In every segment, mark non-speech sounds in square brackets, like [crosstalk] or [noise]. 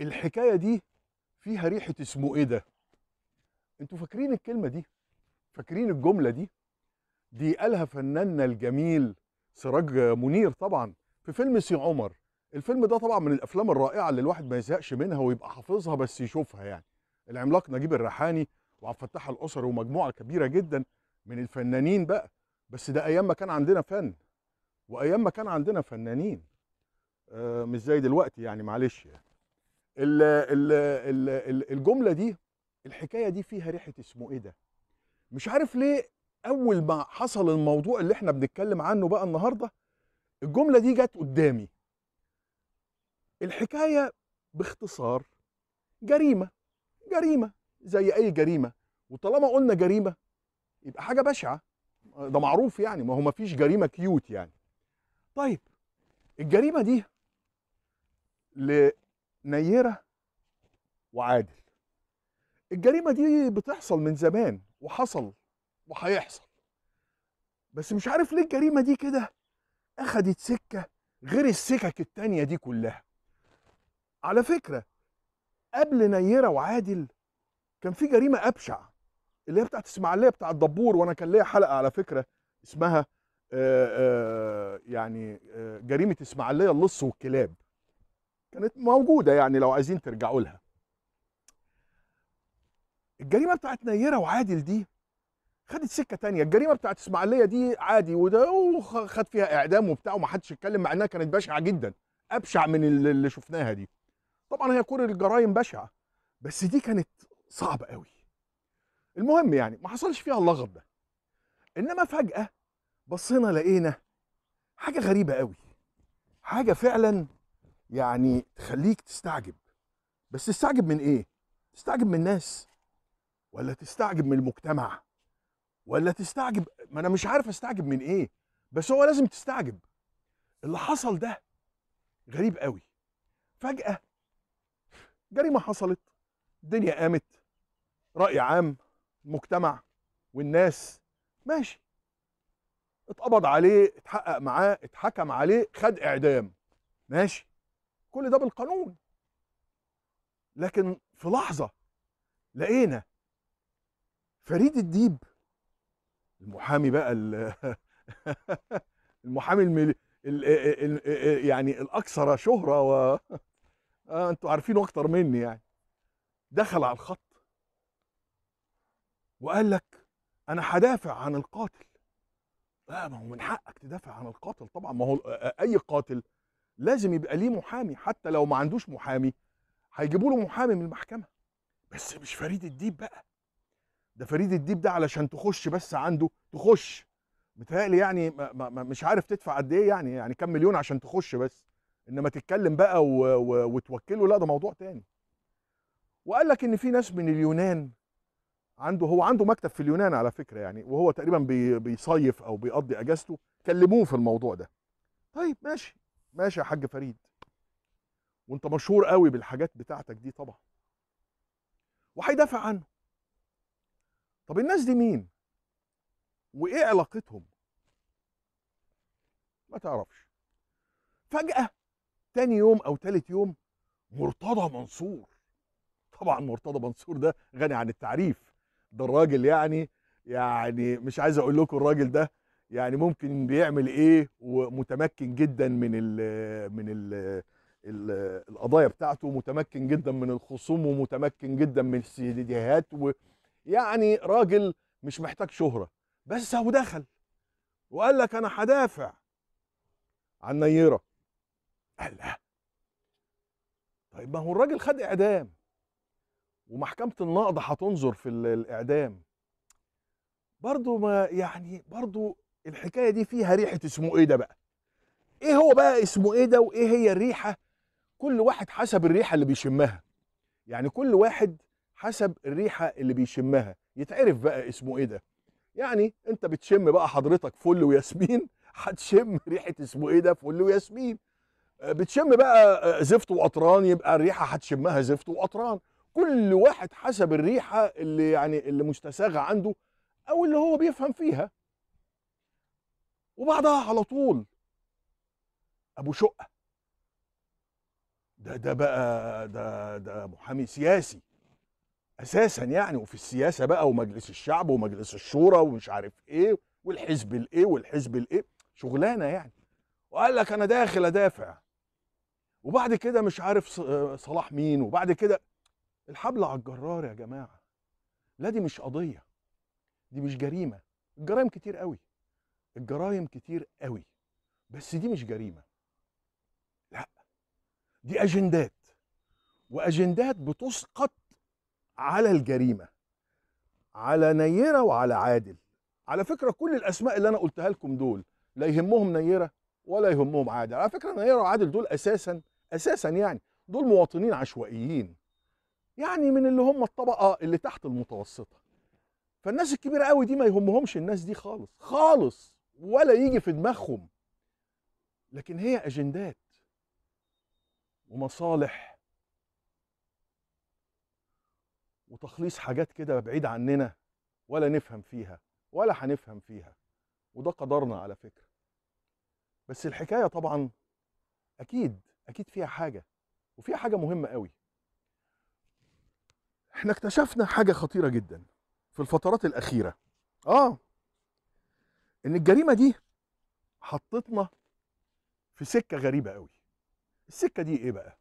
الحكايه دي فيها ريحه اسمه ايه ده انتوا فاكرين الكلمه دي فاكرين الجمله دي دي قالها فناننا الجميل سراج منير طبعا في فيلم سي عمر الفيلم ده طبعا من الافلام الرائعه اللي الواحد ما يزهقش منها ويبقى حافظها بس يشوفها يعني العملاق نجيب الريحاني وعبد الفتاح الاسري ومجموعه كبيره جدا من الفنانين بقى بس ده ايام ما كان عندنا فن وايام ما كان عندنا فنانين آه، مش زي دلوقتي يعني معلش يعني ال ال ال الجمله دي الحكايه دي فيها ريحه اسمه ايه ده مش عارف ليه اول ما حصل الموضوع اللي احنا بنتكلم عنه بقى النهارده الجمله دي جت قدامي الحكايه باختصار جريمه جريمه زي اي جريمه وطالما قلنا جريمه يبقى حاجه بشعه ده معروف يعني ما هو ما فيش جريمه كيوت يعني طيب الجريمه دي نيره وعادل الجريمه دي بتحصل من زمان وحصل وهيحصل بس مش عارف ليه الجريمه دي كده اخدت سكه غير السكك التانيه دي كلها على فكره قبل نيره وعادل كان في جريمه ابشع اللي هي بتاعت اسماعيليه بتاعت دبور وانا كان ليا حلقه على فكره اسمها آآ آه، آآ آه، يعني آآ آه، جريمه اسماعيليه اللص والكلاب كانت موجوده يعني لو عايزين ترجعوا لها الجريمه بتاعت نيره وعادل دي خدت سكه تانية الجريمه بتاعت اسماعيليه دي عادي وده وخد فيها اعدام وبتاع ومحدش اتكلم مع انها كانت بشعه جدا ابشع من اللي شفناها دي طبعا هي كل الجرائم بشعه بس دي كانت صعبه قوي المهم يعني ما حصلش فيها اللغط ده انما فجاه بصينا لقينا حاجه غريبه قوي حاجه فعلا يعني تخليك تستعجب بس تستعجب من ايه تستعجب من الناس ولا تستعجب من المجتمع ولا تستعجب ما انا مش عارف استعجب من ايه بس هو لازم تستعجب اللي حصل ده غريب قوي فجاه جريمه حصلت الدنيا قامت راي عام المجتمع والناس ماشي اتقبض عليه اتحقق معاه اتحكم عليه خد اعدام ماشي كل ده بالقانون لكن في لحظه لقينا فريد الديب المحامي بقى [laughs] المحامي الملي يعني الاكثر شهره و [laughs] آه، انتوا عارفينه اكتر مني يعني دخل على الخط وقال لك انا هدافع عن القاتل لا آه، ما هو من حقك تدافع عن القاتل طبعا ما هو آه، اي قاتل لازم يبقى ليه محامي حتى لو ما عندوش محامي هيجيبوا له محامي من المحكمه بس مش فريد الديب بقى ده فريد الديب ده علشان تخش بس عنده تخش متهيألي يعني ما ما مش عارف تدفع قد ايه يعني يعني كام مليون عشان تخش بس انما تتكلم بقى و و وتوكله لا ده موضوع تاني وقال لك ان في ناس من اليونان عنده هو عنده مكتب في اليونان على فكره يعني وهو تقريبا بي بيصيف او بيقضي اجازته كلموه في الموضوع ده طيب ماشي ماشي يا حاج فريد وانت مشهور قوي بالحاجات بتاعتك دي طبعا وهيدافع عنه طب الناس دي مين وايه علاقتهم ما تعرفش فجاه تاني يوم او تالت يوم مرتضى منصور طبعا مرتضى منصور ده غني عن التعريف ده الراجل يعني يعني مش عايز اقول لكم الراجل ده يعني ممكن بيعمل ايه ومتمكن جدا من الـ من الـ القضايا بتاعته متمكن جدا من الخصوم ومتمكن جدا من السيديهات ويعني راجل مش محتاج شهرة بس هو دخل وقال لك انا هدافع عن نيرة قال لا طيب ما هو الراجل خد اعدام ومحكمة النقض هتنظر في الاعدام برضو ما يعني برضو الحكايه دي فيها ريحه اسمه ايه ده بقى ايه هو بقى اسمه ايه ده وايه هي الريحه كل واحد حسب الريحه اللي بيشمها يعني كل واحد حسب الريحه اللي بيشمها يتعرف بقى اسمه ايه ده يعني انت بتشم بقى حضرتك فل وياسمين [laughs] هتشم ريحه اسمه ايه ده فل وياسمين آه، بتشم بقى آه، زفت وقطران يبقى الريحه هتشمها زفت وقطران كل واحد حسب الريحه اللي يعني اللي مستساغه عنده او اللي هو بيفهم فيها وبعدها على طول ابو شقه ده ده بقى ده ده محامي سياسي اساسا يعني وفي السياسه بقى ومجلس الشعب ومجلس الشورى ومش عارف ايه والحزب الايه والحزب الايه شغلانه يعني وقال لك انا داخل ادافع وبعد كده مش عارف صلاح مين وبعد كده الحبل على الجرار يا جماعه لا دي مش قضيه دي مش جريمه الجرائم كتير قوي الجرايم كتير قوي بس دي مش جريمه لا دي اجندات واجندات بتسقط على الجريمه على نيره وعلى عادل على فكره كل الاسماء اللي انا قلتها لكم دول لا يهمهم نيره ولا يهمهم عادل على فكره نيره وعادل دول اساسا اساسا يعني دول مواطنين عشوائيين يعني من اللي هم الطبقه اللي تحت المتوسطه فالناس الكبيره قوي دي ما يهمهمش الناس دي خالص خالص ولا يجي في دماغهم لكن هي اجندات ومصالح وتخليص حاجات كده بعيد عننا ولا نفهم فيها ولا هنفهم فيها وده قدرنا على فكره بس الحكايه طبعا اكيد اكيد فيها حاجه وفيها حاجه مهمه قوي احنا اكتشفنا حاجه خطيره جدا في الفترات الاخيره اه ان الجريمه دي حطتنا في سكه غريبه قوي السكه دي ايه بقى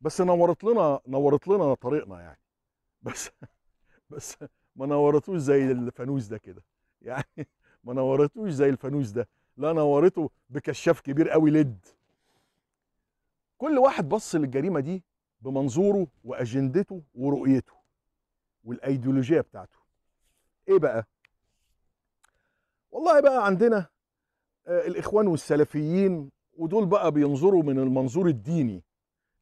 بس نورت لنا نورت لنا طريقنا يعني بس بس ما نورتوش زي الفانوس ده كده يعني ما نورتوش زي الفانوس ده لا نورته بكشاف كبير قوي لد كل واحد بص للجريمه دي بمنظوره واجندته ورؤيته والايديولوجيه بتاعته ايه بقى والله بقى عندنا آه، الاخوان والسلفيين ودول بقى بينظروا من المنظور الديني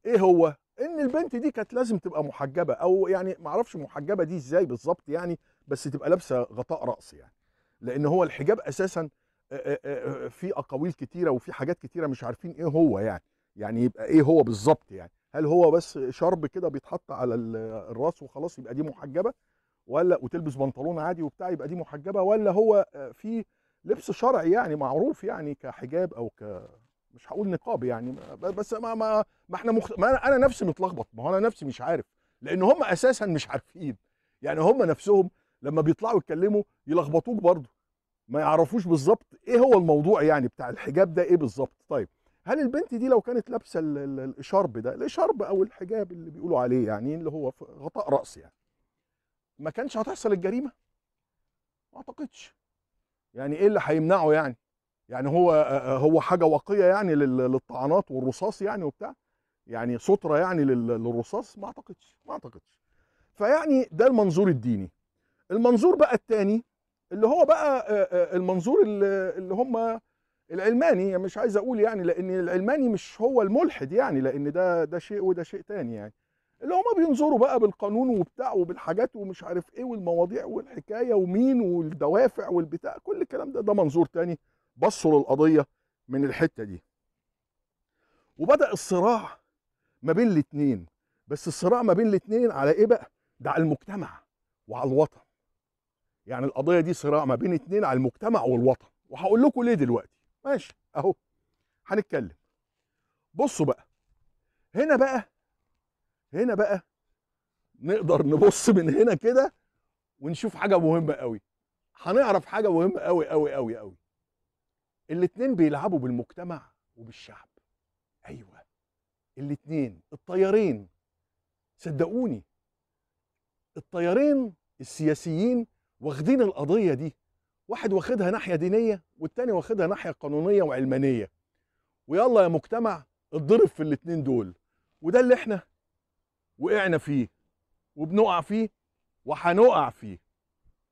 ايه هو ان البنت دي كانت لازم تبقى محجبه او يعني معرفش محجبه دي ازاي بالظبط يعني بس تبقى لابسه غطاء راس يعني لان هو الحجاب اساسا آه، آه، في اقاويل كتيره وفي حاجات كتيره مش عارفين ايه هو يعني يعني يبقى ايه هو بالظبط يعني هل هو بس شرب كده بيتحط على الراس وخلاص يبقى دي محجبه ولا وتلبس بنطلون عادي وبتاع يبقى دي محجبه ولا هو آه، في لبس شرعي يعني معروف يعني كحجاب او ك مش هقول نقاب يعني بس ما ما, ما احنا مخ... ما انا نفسي متلخبط ما هو انا نفسي مش عارف لان هم اساسا مش عارفين يعني هم نفسهم لما بيطلعوا يتكلموا يلخبطوك برضه ما يعرفوش بالظبط ايه هو الموضوع يعني بتاع الحجاب ده ايه بالظبط طيب هل البنت دي لو كانت لابسه الشرب ده الشرب او الحجاب اللي بيقولوا عليه يعني اللي هو غطاء راس يعني ما كانش هتحصل الجريمه ما اعتقدش يعني ايه اللي هيمنعه يعني يعني هو هو حاجه واقيه يعني للطعنات والرصاص يعني وبتاع يعني ستره يعني للرصاص ما اعتقدش ما اعتقدش فيعني ده المنظور الديني المنظور بقى الثاني اللي هو بقى المنظور اللي هم العلماني مش عايز اقول يعني لان العلماني مش هو الملحد يعني لان ده ده شيء وده شيء ثاني يعني اللي هما بينظروا بقى بالقانون وبتاع وبالحاجات ومش عارف ايه والمواضيع والحكايه ومين والدوافع والبتاع كل الكلام ده ده منظور تاني بصوا للقضيه من الحته دي وبدا الصراع ما بين الاثنين بس الصراع ما بين الاثنين على ايه بقى ده على المجتمع وعلى الوطن يعني القضيه دي صراع ما بين اثنين على المجتمع والوطن وهقول لكم ليه دلوقتي ماشي اهو هنتكلم بصوا بقى هنا بقى هنا بقى نقدر نبص من هنا كده ونشوف حاجه مهمه قوي هنعرف حاجه مهمه قوي قوي قوي قوي الاتنين بيلعبوا بالمجتمع وبالشعب ايوه الاتنين الطيارين صدقوني الطيارين السياسيين واخدين القضيه دي واحد واخدها ناحيه دينيه والتاني واخدها ناحيه قانونيه وعلمانيه ويلا يا مجتمع اتضرب في الاتنين دول وده اللي احنا وقعنا فيه وبنقع فيه وهنقع فيه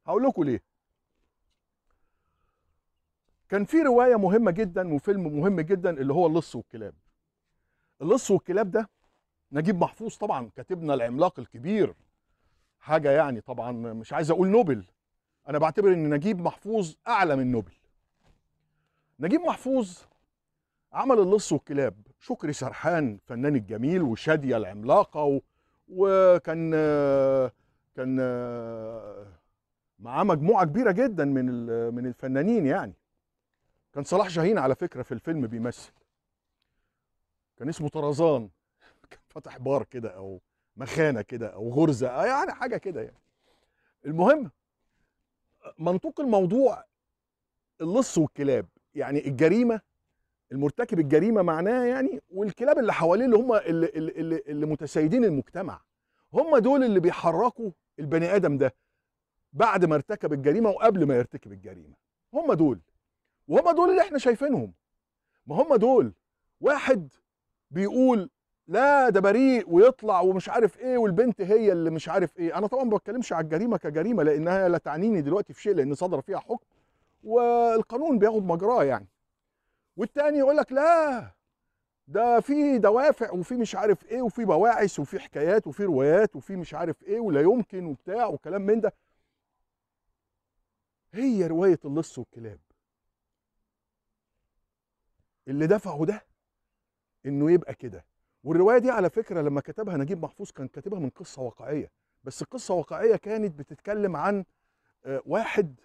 هقول لكم ليه كان في روايه مهمه جدا وفيلم مهم جدا اللي هو اللص والكلاب اللص والكلاب ده نجيب محفوظ طبعا كاتبنا العملاق الكبير حاجه يعني طبعا مش عايز اقول نوبل انا بعتبر ان نجيب محفوظ اعلى من نوبل نجيب محفوظ عمل اللص والكلاب شكري سرحان فنان الجميل وشاديه العملاقه وكان كان معاه مجموعه كبيره جدا من من الفنانين يعني كان صلاح شاهين على فكره في الفيلم بيمثل كان اسمه طرزان [laughs] كان فاتح بار كده او مخانه كده او غرزه يعني حاجه كده يعني المهم منطوق الموضوع اللص والكلاب يعني الجريمه المرتكب الجريمه معناه يعني والكلاب اللي حواليه اللي هم اللي, اللي, اللي متسيدين المجتمع هم دول اللي بيحركوا البني ادم ده بعد ما ارتكب الجريمه وقبل ما يرتكب الجريمه هم دول وهم دول اللي احنا شايفينهم ما هم دول واحد بيقول لا ده بريء ويطلع ومش عارف ايه والبنت هي اللي مش عارف ايه انا طبعا ما بتكلمش على الجريمه كجريمه لانها لا تعنيني دلوقتي في شيء لان صدر فيها حكم والقانون بياخد مجراه يعني والتاني يقول لك لا ده في دوافع وفي مش عارف ايه وفي بواعث وفي حكايات وفي روايات وفي مش عارف ايه ولا يمكن وبتاع وكلام من ده هي روايه اللص والكلاب اللي دفعه ده انه يبقى كده والروايه دي على فكره لما كتبها نجيب محفوظ كان كاتبها من قصه واقعيه بس القصه واقعيه كانت بتتكلم عن آه، واحد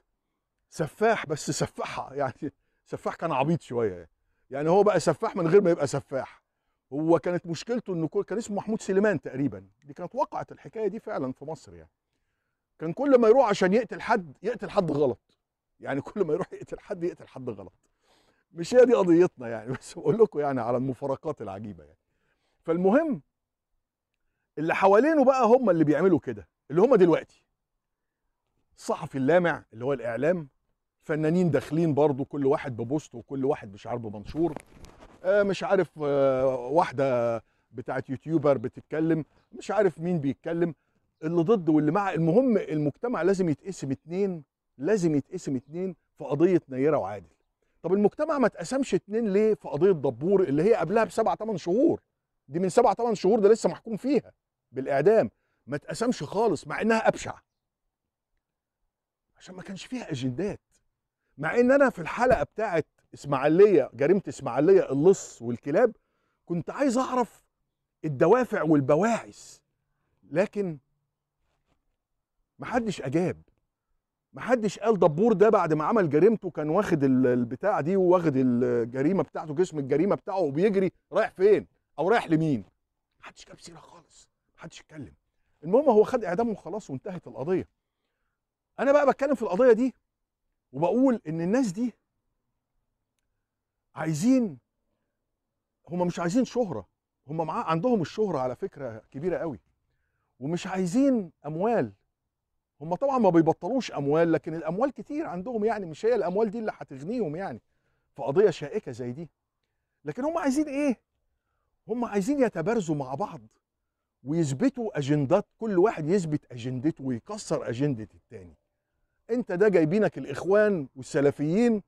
سفاح بس سفاحه [laughs] يعني سفاح كان عبيط شويه يعني. يعني هو بقى سفاح من غير ما يبقى سفاح هو كانت مشكلته انه كان اسمه محمود سليمان تقريبا دي كانت وقعت الحكايه دي فعلا في مصر يعني كان كل ما يروح عشان يقتل حد يقتل حد غلط يعني كل ما يروح يقتل حد يقتل حد غلط مش هي دي قضيتنا يعني [laughs] بس بقول لكم يعني على المفارقات العجيبه يعني فالمهم اللي حوالينه بقى هم اللي بيعملوا كده اللي هم دلوقتي الصحفي اللامع اللي هو الاعلام فنانين داخلين برضو كل واحد ببوست وكل واحد آه، مش عارف بمنشور مش عارف واحده بتاعت يوتيوبر بتتكلم مش عارف مين بيتكلم اللي ضد واللي مع المهم المجتمع لازم يتقسم اتنين لازم يتقسم اتنين في قضيه نيره وعادل طب المجتمع ما اتقسمش اتنين ليه في قضيه دبور اللي هي قبلها بسبع ثمان شهور دي من سبع ثمان شهور ده لسه محكوم فيها بالاعدام ما اتقسمش خالص مع انها ابشع عشان ما كانش فيها اجندات مع ان انا في الحلقه بتاعه اسماعيليه جريمه اسماعيليه اللص والكلاب كنت عايز اعرف الدوافع والبواعث لكن محدش اجاب محدش قال دبور ده بعد ما عمل جريمته كان واخد البتاع دي واخد الجريمه بتاعته جسم الجريمه بتاعه وبيجري رايح فين او رايح لمين محدش جاب سيره خالص محدش اتكلم المهم هو خد اعدام وخلاص وانتهت القضيه انا بقى بتكلم في القضيه دي وبقول ان الناس دي عايزين هم مش عايزين شهره هم معاه عندهم الشهره على فكره كبيره قوي ومش عايزين اموال هم طبعا ما بيبطلوش اموال لكن الاموال كتير عندهم يعني مش هي الاموال دي اللي هتغنيهم يعني في قضيه شائكه زي دي لكن هم عايزين ايه هم عايزين يتبارزوا مع بعض ويثبتوا اجندات كل واحد يثبت اجندته ويكسر اجنده التاني انت ده جايبينك الاخوان والسلفيين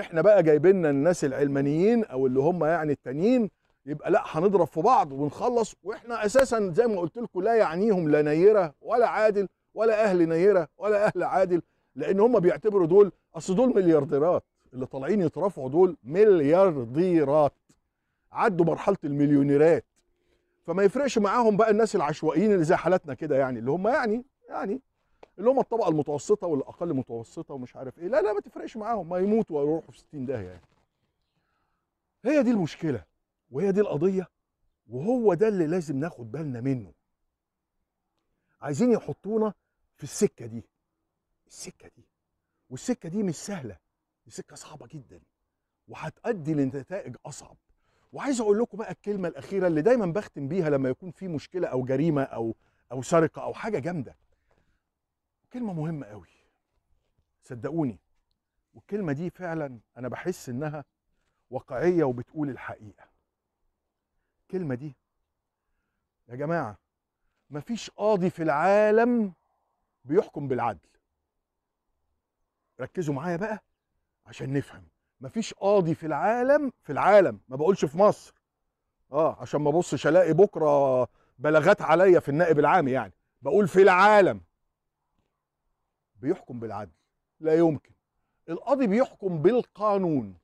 احنا بقى جايبيننا الناس العلمانيين او اللي هم يعني التانيين يبقى لا هنضرب في بعض ونخلص واحنا اساسا زي ما قلت لكم لا يعنيهم لا نيره ولا عادل ولا اهل نيره ولا اهل عادل لان هم بيعتبروا دول اصل دول مليارديرات اللي طالعين يترفعوا دول مليارديرات عدوا مرحله المليونيرات فما يفرقش معاهم بقى الناس العشوائيين اللي زي حالاتنا كده يعني اللي هم يعني يعني اللي هم الطبقه المتوسطه والاقل متوسطه ومش عارف ايه لا لا ما تفرقش معاهم ما يموتوا ويروحوا في 60 داهيه يعني هي دي المشكله وهي دي القضيه وهو ده اللي لازم ناخد بالنا منه عايزين يحطونا في السكه دي السكه دي والسكه دي مش سهله دي سكه صعبه جدا وهتؤدي لنتائج اصعب وعايز اقول لكم بقى الكلمه الاخيره اللي دايما بختم بيها لما يكون في مشكله او جريمه او او سرقه او حاجه جامده كلمه مهمه قوي صدقوني والكلمه دي فعلا انا بحس انها واقعيه وبتقول الحقيقه الكلمه دي يا جماعه مفيش قاضي في العالم بيحكم بالعدل ركزوا معايا بقى عشان نفهم مفيش قاضي في العالم في العالم ما بقولش في مصر اه عشان ما ابصش الاقي بكره بلاغات عليا في النائب العام يعني بقول في العالم بيحكم بالعدل لا يمكن القاضي بيحكم بالقانون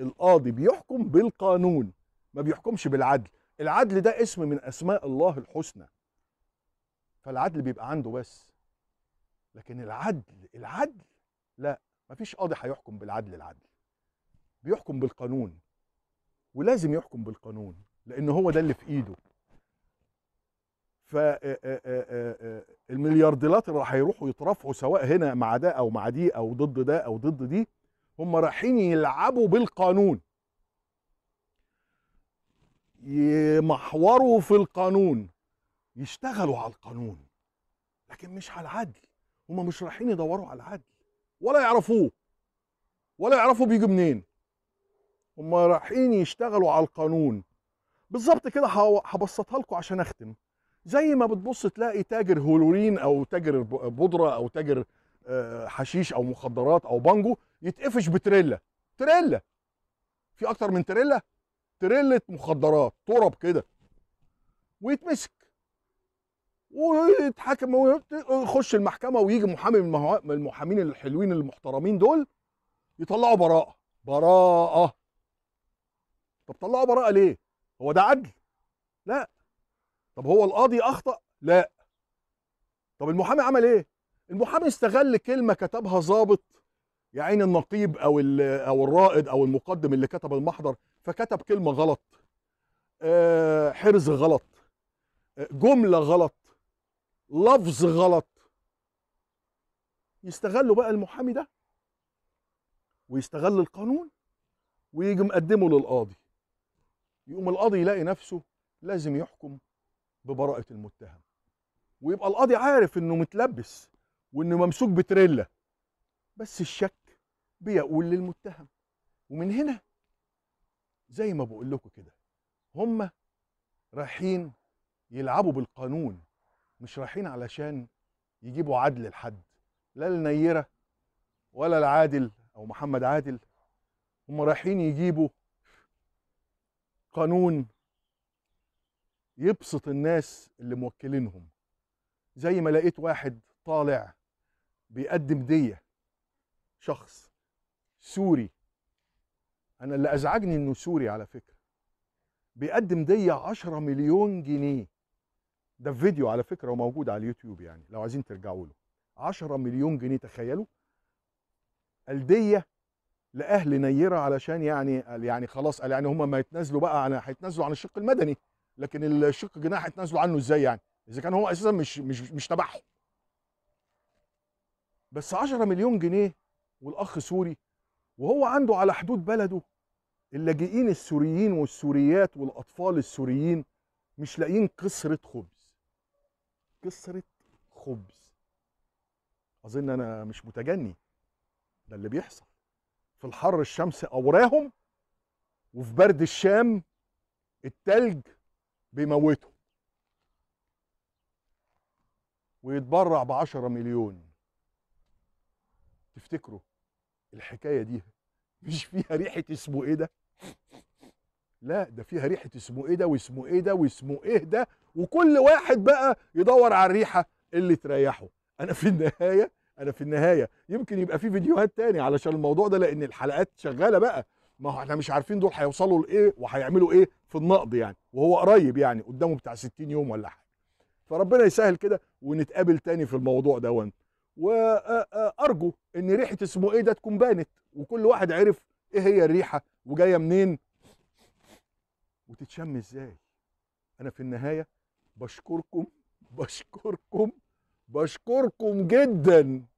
القاضي بيحكم بالقانون ما بيحكمش بالعدل العدل ده اسم من اسماء الله الحسنى فالعدل بيبقى عنده بس لكن العدل العدل لا مفيش قاضي هيحكم بالعدل العدل بيحكم بالقانون ولازم يحكم بالقانون لان هو ده اللي في ايده فالمليارديلات اللي هيروحوا يترافعوا سواء هنا مع ده او مع دي او ضد ده او ضد دي هم رايحين يلعبوا بالقانون يمحوروا في القانون يشتغلوا على القانون لكن مش على العدل هم مش رايحين يدوروا على العدل ولا يعرفوه ولا يعرفوا بيجي منين هم رايحين يشتغلوا على القانون بالظبط كده هبسطها لكم عشان اختم زي ما بتبص تلاقي تاجر هولورين او تاجر بودره او تاجر آه، حشيش او مخدرات او بانجو يتقفش بتريلا تريلا في اكتر من تريلا تريلة مخدرات تراب كده ويتمسك ويتحاكم ويخش المحكمه ويجي محامي من المحامين الحلوين المحترمين دول يطلعوا براءه براءه طب طلعوا براءه ليه هو ده عدل لا طب هو القاضي اخطا لا طب المحامي عمل ايه المحامي استغل كلمه كتبها ظابط يا عين النقيب او او الرائد او المقدم اللي كتب المحضر فكتب كلمه غلط آه، حرز غلط آه، جمله غلط لفظ غلط يستغلوا بقى المحامي ده ويستغل القانون ويجي مقدمه للقاضي يقوم القاضي يلاقي نفسه لازم يحكم ببراءه المتهم ويبقى القاضي عارف انه متلبس وانه ممسوك بتريلا بس الشك بيقول للمتهم ومن هنا زي ما بقول لكم كده هم رايحين يلعبوا بالقانون مش رايحين علشان يجيبوا عدل لحد لا النيره ولا العادل او محمد عادل هم رايحين يجيبوا قانون يبسط الناس اللي موكلينهم زي ما لقيت واحد طالع بيقدم دية شخص سوري انا اللي ازعجني انه سوري على فكرة بيقدم دية 10 مليون جنيه ده في فيديو على فكرة وموجود على اليوتيوب يعني لو عايزين ترجعوا له 10 مليون جنيه تخيلوا الدية لأهل نيرة علشان يعني يعني خلاص يعني هم ما يتنازلوا بقى على هيتنازلوا عن الشق المدني لكن الشق جناح هيتنازلوا عنه ازاي يعني اذا كان هو اساسا مش مش مش تبعهم بس 10 مليون جنيه والاخ سوري وهو عنده على حدود بلده اللاجئين السوريين والسوريات والاطفال السوريين مش لاقيين كسره خبز كسره خبز اظن انا مش متجني ده اللي بيحصل في الحر الشمس اوراهم وفي برد الشام التلج بيموته ويتبرع ب 10 مليون تفتكروا الحكايه دي مش فيها ريحه اسمه ايه ده لا ده فيها ريحه اسمه ايه ده واسمه ايه ده واسمه ايه ده وكل واحد بقى يدور على الريحه اللي تريحه انا في النهايه انا في النهايه يمكن يبقى في فيديوهات تاني علشان الموضوع ده لان الحلقات شغاله بقى ما هو احنا مش عارفين دول هيوصلوا لايه وهيعملوا ايه في النقض يعني وهو قريب يعني قدامه بتاع 60 يوم ولا حاجه فربنا يسهل كده ونتقابل تاني في الموضوع ده وارجو آه، آه، ان ريحه اسمه ايه ده تكون بانت وكل واحد عرف ايه هي الريحه وجايه منين وتتشم ازاي انا في النهايه بشكركم بشكركم بشكركم جدا